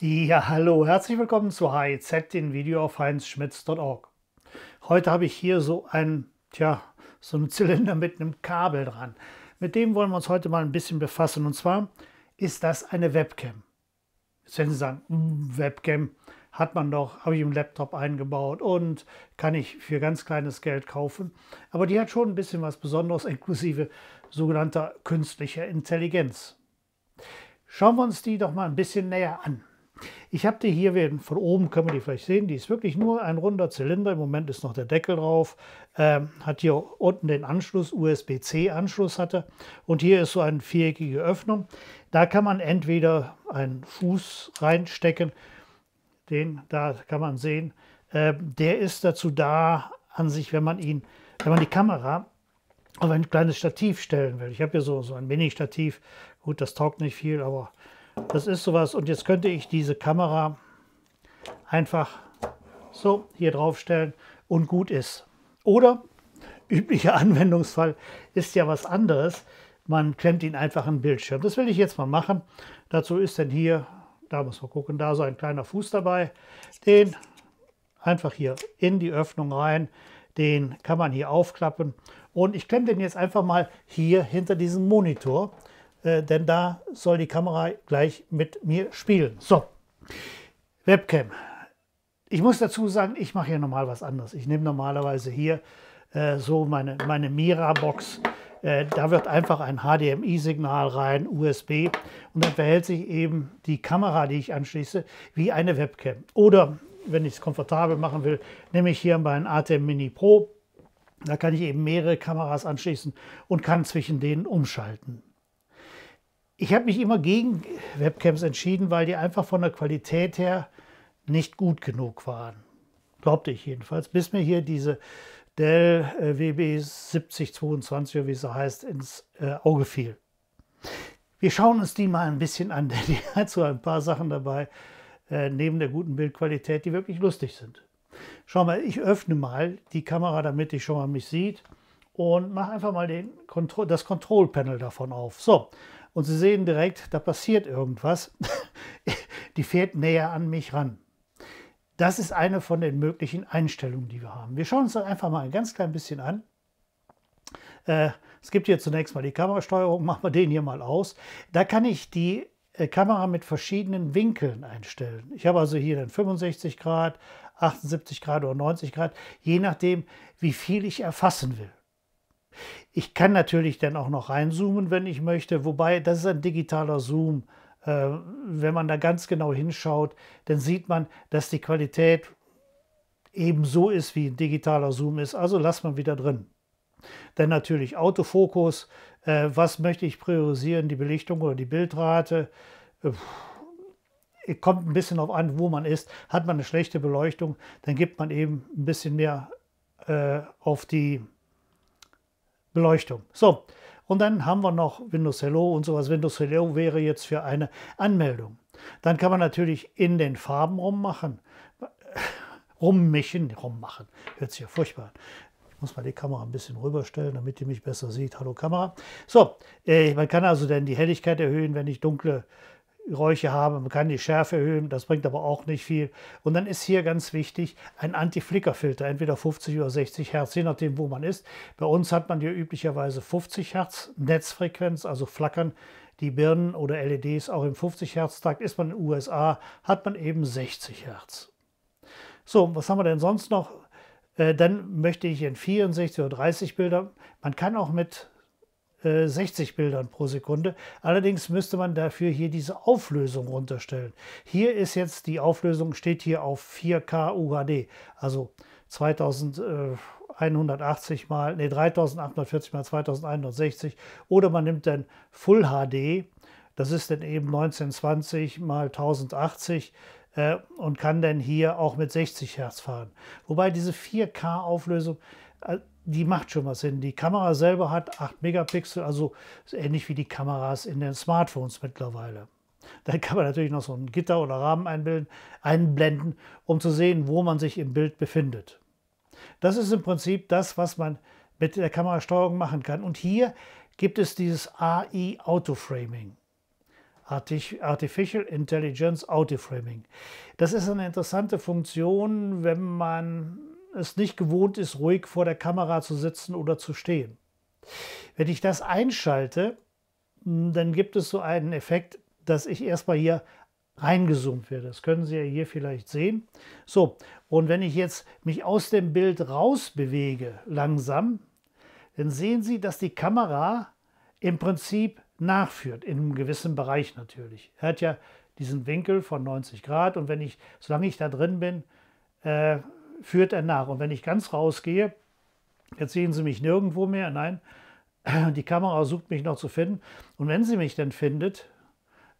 Ja, hallo, herzlich willkommen zu HIZ, e dem Video auf heinzschmitz.org. Heute habe ich hier so einen, tja, so einen Zylinder mit einem Kabel dran. Mit dem wollen wir uns heute mal ein bisschen befassen. Und zwar ist das eine Webcam. Jetzt werden Sie sagen, mm, Webcam hat man doch, habe ich im Laptop eingebaut und kann ich für ganz kleines Geld kaufen. Aber die hat schon ein bisschen was Besonderes, inklusive sogenannter künstlicher Intelligenz. Schauen wir uns die doch mal ein bisschen näher an. Ich habe die hier, von oben können wir die vielleicht sehen, die ist wirklich nur ein runder Zylinder. Im Moment ist noch der Deckel drauf. Ähm, hat hier unten den Anschluss, USB-C-Anschluss hatte. Und hier ist so eine viereckige Öffnung. Da kann man entweder einen Fuß reinstecken, den da kann man sehen. Ähm, der ist dazu da, an sich, wenn man ihn, wenn man die Kamera auf ein kleines Stativ stellen will. Ich habe hier so, so ein Mini-Stativ. Gut, das taugt nicht viel, aber das ist sowas. Und jetzt könnte ich diese Kamera einfach so hier drauf stellen und gut ist. Oder üblicher Anwendungsfall ist ja was anderes. Man klemmt ihn einfach in den Bildschirm. Das will ich jetzt mal machen. Dazu ist denn hier, da muss man gucken, da so ein kleiner Fuß dabei. Den einfach hier in die Öffnung rein. Den kann man hier aufklappen. Und ich klemme den jetzt einfach mal hier hinter diesen Monitor. Äh, denn da soll die Kamera gleich mit mir spielen. So, Webcam. Ich muss dazu sagen, ich mache hier normal was anderes. Ich nehme normalerweise hier äh, so meine, meine Mira-Box. Äh, da wird einfach ein HDMI-Signal rein, USB. Und dann verhält sich eben die Kamera, die ich anschließe, wie eine Webcam. Oder, wenn ich es komfortabel machen will, nehme ich hier meinen ATM Mini Pro. Da kann ich eben mehrere Kameras anschließen und kann zwischen denen umschalten. Ich habe mich immer gegen Webcams entschieden, weil die einfach von der Qualität her nicht gut genug waren. Glaubte ich jedenfalls, bis mir hier diese Dell äh, WB7022 wie sie heißt, ins äh, Auge fiel. Wir schauen uns die mal ein bisschen an, denn die hat so ein paar Sachen dabei, äh, neben der guten Bildqualität, die wirklich lustig sind. Schau mal, ich öffne mal die Kamera, damit ich schon mal mich sieht und mache einfach mal den, das Control Panel davon auf. So, und sie sehen direkt, da passiert irgendwas. die fährt näher an mich ran. Das ist eine von den möglichen Einstellungen, die wir haben. Wir schauen uns das einfach mal ein ganz klein bisschen an. Äh, es gibt hier zunächst mal die Kamerasteuerung, machen wir den hier mal aus. Da kann ich die äh, Kamera mit verschiedenen Winkeln einstellen. Ich habe also hier dann 65 Grad, 78 Grad oder 90 Grad, je nachdem, wie viel ich erfassen will. Ich kann natürlich dann auch noch reinzoomen, wenn ich möchte, wobei das ist ein digitaler Zoom. Äh, wenn man da ganz genau hinschaut, dann sieht man, dass die Qualität eben so ist, wie ein digitaler Zoom ist. Also lasst man wieder drin. Dann natürlich Autofokus. Äh, was möchte ich priorisieren? Die Belichtung oder die Bildrate? Äh, kommt ein bisschen auf an, wo man ist. Hat man eine schlechte Beleuchtung, dann gibt man eben ein bisschen mehr äh, auf die Beleuchtung. So, und dann haben wir noch Windows Hello und sowas. Windows Hello wäre jetzt für eine Anmeldung. Dann kann man natürlich in den Farben rummachen, rummischen, rummachen. Hört sich ja furchtbar an. Ich muss mal die Kamera ein bisschen rüberstellen, damit die mich besser sieht. Hallo Kamera. So, äh, man kann also dann die Helligkeit erhöhen, wenn ich dunkle Räuche haben, Man kann die Schärfe erhöhen, das bringt aber auch nicht viel. Und dann ist hier ganz wichtig ein Anti-Flicker-Filter, entweder 50 oder 60 Hertz, je nachdem, wo man ist. Bei uns hat man hier üblicherweise 50 Hertz Netzfrequenz, also flackern die Birnen oder LEDs auch im 50 Hertz-Takt. Ist man in den USA, hat man eben 60 Hertz. So, was haben wir denn sonst noch? Äh, dann möchte ich in 64 oder 30 Bildern, man kann auch mit 60 äh, Bildern pro Sekunde. Allerdings müsste man dafür hier diese Auflösung runterstellen. Hier ist jetzt die Auflösung, steht hier auf 4K UHD, also 2000. mal, nee, 3840 mal 2160 oder man nimmt dann Full HD, das ist dann eben 1920 mal 1080 äh, und kann dann hier auch mit 60 Hertz fahren. Wobei diese 4K-Auflösung, die macht schon was hin. Die Kamera selber hat 8 Megapixel, also ähnlich wie die Kameras in den Smartphones mittlerweile. Dann kann man natürlich noch so ein Gitter oder Rahmen einbilden, einblenden, um zu sehen, wo man sich im Bild befindet. Das ist im Prinzip das, was man mit der Kamerasteuerung machen kann. Und hier gibt es dieses AI Autoframing. Artificial Intelligence Autoframing. Das ist eine interessante Funktion, wenn man es nicht gewohnt ist, ruhig vor der Kamera zu sitzen oder zu stehen. Wenn ich das einschalte, hm, dann gibt es so einen Effekt, dass ich erstmal hier reingezoomt werde. Das können Sie ja hier vielleicht sehen. So, und wenn ich jetzt mich aus dem Bild raus bewege, langsam, dann sehen Sie, dass die Kamera im Prinzip nachführt, in einem gewissen Bereich natürlich. Er hat ja diesen Winkel von 90 Grad und wenn ich, solange ich da drin bin, äh, führt er nach. Und wenn ich ganz rausgehe, jetzt sehen Sie mich nirgendwo mehr, nein, die Kamera sucht mich noch zu finden. Und wenn sie mich dann findet,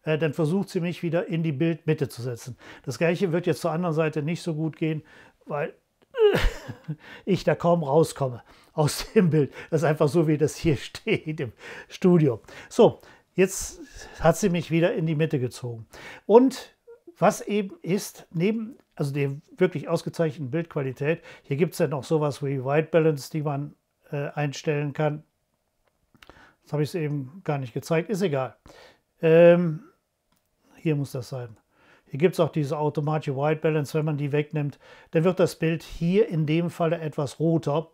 äh, dann versucht sie mich wieder in die Bildmitte zu setzen. Das gleiche wird jetzt zur anderen Seite nicht so gut gehen, weil ich da kaum rauskomme aus dem Bild. Das ist einfach so, wie das hier steht im Studio. So, jetzt hat sie mich wieder in die Mitte gezogen. Und was eben ist, neben also die wirklich ausgezeichneten Bildqualität. Hier gibt es ja noch sowas wie White Balance, die man äh, einstellen kann. Das habe ich es eben gar nicht gezeigt, ist egal. Ähm, hier muss das sein. Hier gibt es auch diese automatische White Balance, wenn man die wegnimmt, dann wird das Bild hier in dem Falle etwas roter.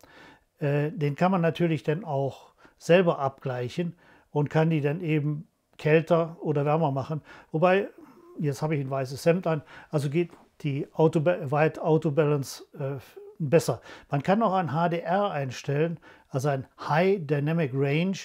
Äh, den kann man natürlich dann auch selber abgleichen und kann die dann eben kälter oder wärmer machen. Wobei, jetzt habe ich ein weißes Hemd an, also geht die Auto, Wide Auto Balance äh, besser. Man kann auch ein HDR einstellen, also ein High Dynamic Range.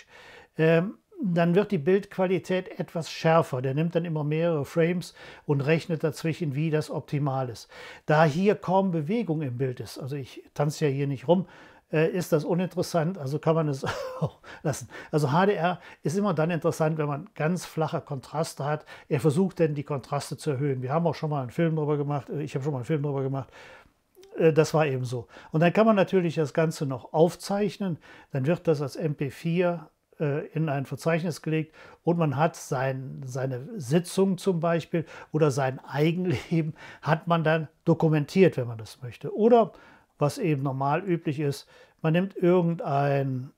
Ähm, dann wird die Bildqualität etwas schärfer. Der nimmt dann immer mehrere Frames und rechnet dazwischen, wie das optimal ist. Da hier kaum Bewegung im Bild ist, also ich tanze ja hier nicht rum, äh, ist das uninteressant, also kann man es auch lassen. Also HDR ist immer dann interessant, wenn man ganz flache Kontraste hat. Er versucht denn die Kontraste zu erhöhen. Wir haben auch schon mal einen Film darüber gemacht, äh, ich habe schon mal einen Film darüber gemacht. Äh, das war eben so. Und dann kann man natürlich das Ganze noch aufzeichnen. Dann wird das als MP4 in ein Verzeichnis gelegt und man hat sein, seine Sitzung zum Beispiel oder sein Eigenleben hat man dann dokumentiert, wenn man das möchte. Oder was eben normal üblich ist. Man nimmt irgendein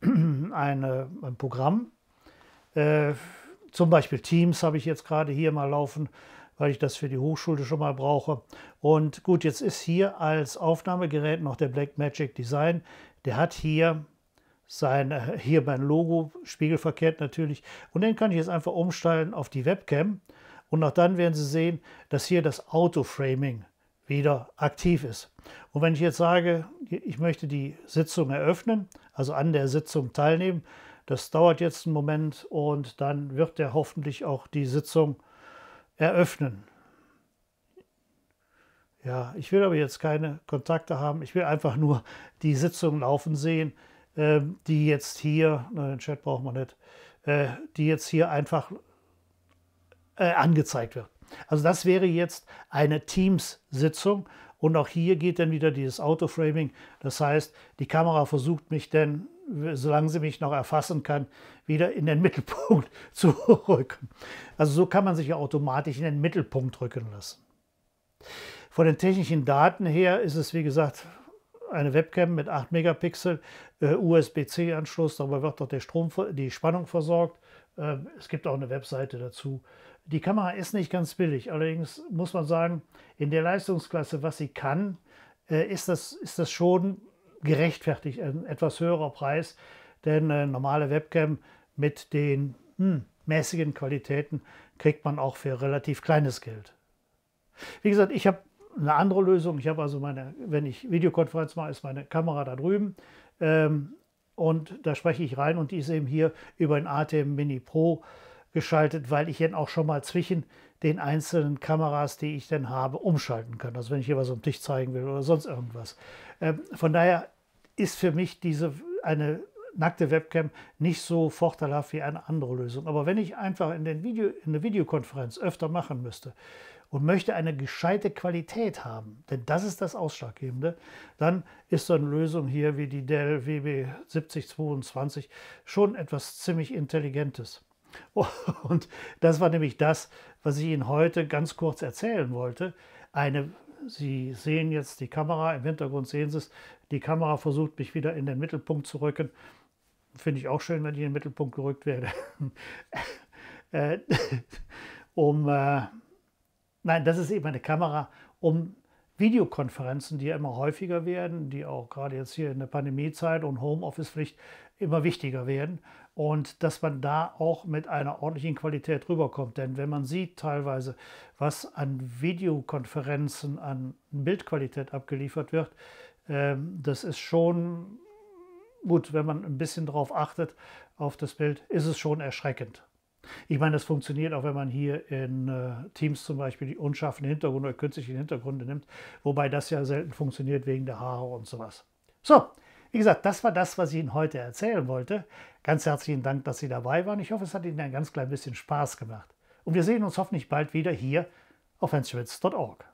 eine, ein Programm, äh, zum Beispiel Teams habe ich jetzt gerade hier mal laufen, weil ich das für die Hochschule schon mal brauche. Und gut, jetzt ist hier als Aufnahmegerät noch der Blackmagic Design. Der hat hier sein, äh, hier mein Logo, spiegelverkehrt natürlich. Und den kann ich jetzt einfach umstellen auf die Webcam. Und auch dann werden Sie sehen, dass hier das Auto-Framing wieder aktiv ist. Und wenn ich jetzt sage, ich möchte die Sitzung eröffnen, also an der Sitzung teilnehmen, das dauert jetzt einen Moment und dann wird er hoffentlich auch die Sitzung eröffnen. Ja, ich will aber jetzt keine Kontakte haben. Ich will einfach nur die Sitzung laufen sehen, ähm, die jetzt hier, den Chat brauchen wir nicht, äh, die jetzt hier einfach äh, angezeigt wird. Also das wäre jetzt eine Teams-Sitzung und auch hier geht dann wieder dieses Autoframing. Das heißt, die Kamera versucht mich dann, solange sie mich noch erfassen kann, wieder in den Mittelpunkt zu rücken. Also so kann man sich ja automatisch in den Mittelpunkt rücken lassen. Von den technischen Daten her ist es, wie gesagt, eine Webcam mit 8 Megapixel, äh, USB-C-Anschluss, darüber wird doch der Strom, die Spannung versorgt. Ähm, es gibt auch eine Webseite dazu. Die Kamera ist nicht ganz billig, allerdings muss man sagen, in der Leistungsklasse, was sie kann, äh, ist das, ist das schon gerechtfertigt, ein etwas höherer Preis, denn eine normale Webcam mit den hm, mäßigen Qualitäten kriegt man auch für relativ kleines Geld. Wie gesagt, ich habe eine andere Lösung. Ich habe also meine, wenn ich Videokonferenz mache, ist meine Kamera da drüben ähm, und da spreche ich rein und die ist eben hier über ein ATM Mini Pro geschaltet, weil ich ihn auch schon mal zwischen den einzelnen Kameras, die ich dann habe, umschalten kann. Also wenn ich hier was am Tisch zeigen will oder sonst irgendwas. Ähm, von daher ist für mich diese eine nackte Webcam nicht so vorteilhaft wie eine andere Lösung. Aber wenn ich einfach in, den Video, in eine Videokonferenz öfter machen müsste und möchte eine gescheite Qualität haben, denn das ist das Ausschlaggebende, dann ist so eine Lösung hier wie die Dell WB7022 schon etwas ziemlich Intelligentes. Und das war nämlich das, was ich Ihnen heute ganz kurz erzählen wollte. Eine, Sie sehen jetzt die Kamera, im Hintergrund sehen Sie es, die Kamera versucht mich wieder in den Mittelpunkt zu rücken. Finde ich auch schön, wenn ich in den Mittelpunkt gerückt werde. Äh, um, äh, nein, das ist eben eine Kamera, um Videokonferenzen, die ja immer häufiger werden, die auch gerade jetzt hier in der Pandemiezeit und Homeoffice-Pflicht immer wichtiger werden, und dass man da auch mit einer ordentlichen Qualität rüberkommt. Denn wenn man sieht teilweise, was an Videokonferenzen, an Bildqualität abgeliefert wird, ähm, das ist schon gut, wenn man ein bisschen darauf achtet, auf das Bild, ist es schon erschreckend. Ich meine, das funktioniert auch, wenn man hier in äh, Teams zum Beispiel die unscharfen Hintergründe oder künstlichen Hintergründe nimmt, wobei das ja selten funktioniert wegen der Haare und sowas. So, wie gesagt, das war das, was ich Ihnen heute erzählen wollte. Ganz herzlichen Dank, dass Sie dabei waren. Ich hoffe, es hat Ihnen ein ganz klein bisschen Spaß gemacht. Und wir sehen uns hoffentlich bald wieder hier auf henschwitz.org.